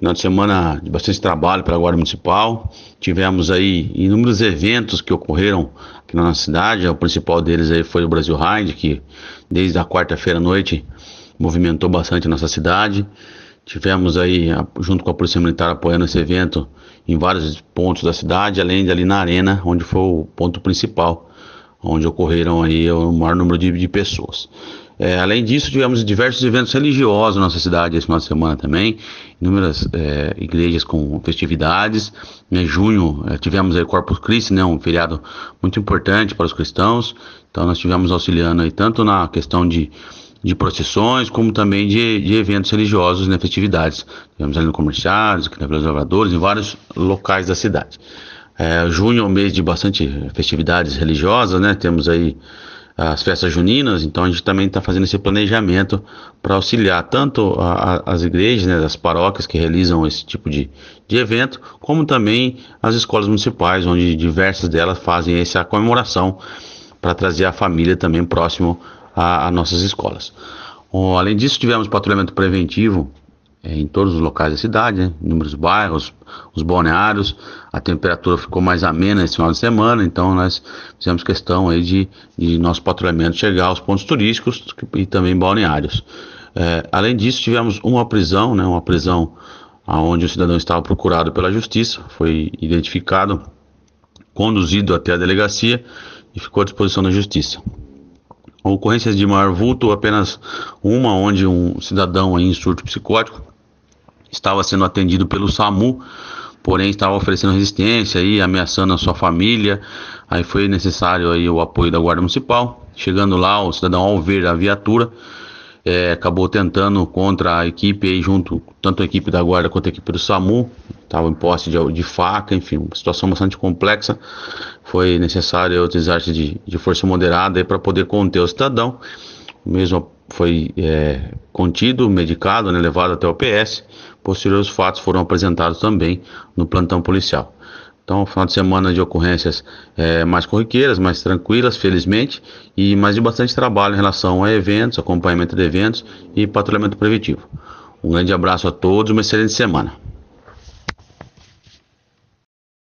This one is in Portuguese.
Final de semana de bastante trabalho para a Guarda Municipal. Tivemos aí inúmeros eventos que ocorreram aqui na nossa cidade. O principal deles aí foi o Brasil Ride, que desde a quarta-feira à noite movimentou bastante a nossa cidade. Tivemos aí, junto com a Polícia Militar, apoiando esse evento em vários pontos da cidade, além de ali na arena, onde foi o ponto principal, onde ocorreram aí o maior número de, de pessoas. É, além disso, tivemos diversos eventos religiosos na nossa cidade esse final de semana também, inúmeras é, igrejas com festividades. Em né? junho é, tivemos aí Corpus Christi, né, um feriado muito importante para os cristãos. Então nós tivemos auxiliando aí tanto na questão de de procissões, como também de, de eventos religiosos, né, festividades. Tivemos ali no Comerciário, aqui na Vila dos Lavradores, em vários locais da cidade. É, junho é um mês de bastante festividades religiosas, né? Temos aí as festas juninas, então a gente também está fazendo esse planejamento para auxiliar tanto a, a, as igrejas, né, as paróquias que realizam esse tipo de, de evento, como também as escolas municipais, onde diversas delas fazem essa comemoração para trazer a família também próximo às nossas escolas. além disso, tivemos patrulhamento preventivo é, em todos os locais da cidade, né? inúmeros bairros, os balneários. A temperatura ficou mais amena esse final de semana, então nós fizemos questão aí de, de nosso patrulhamento chegar aos pontos turísticos e também balneários. É, além disso, tivemos uma prisão, né, uma prisão onde o cidadão estava procurado pela justiça, foi identificado, conduzido até a delegacia e ficou à disposição da justiça ocorrências de maior vulto, apenas uma onde um cidadão em surto psicótico estava sendo atendido pelo SAMU, porém estava oferecendo resistência e ameaçando a sua família. Aí foi necessário aí o apoio da Guarda Municipal. Chegando lá, o cidadão ao ver a viatura, é, acabou tentando contra a equipe aí junto, tanto a equipe da Guarda quanto a equipe do SAMU, estava em posse de, de, faca, enfim, uma situação bastante complexa. Foi necessário o desastre de, de força moderada para poder conter o cidadão mesmo foi é, contido, medicado, né, levado até o PS. Posteriores fatos foram apresentados também no plantão policial. Então, final de semana de ocorrências é, mais corriqueiras, mais tranquilas, felizmente, e mais de bastante trabalho em relação a eventos, acompanhamento de eventos e patrulhamento preventivo. Um grande abraço a todos, uma excelente semana.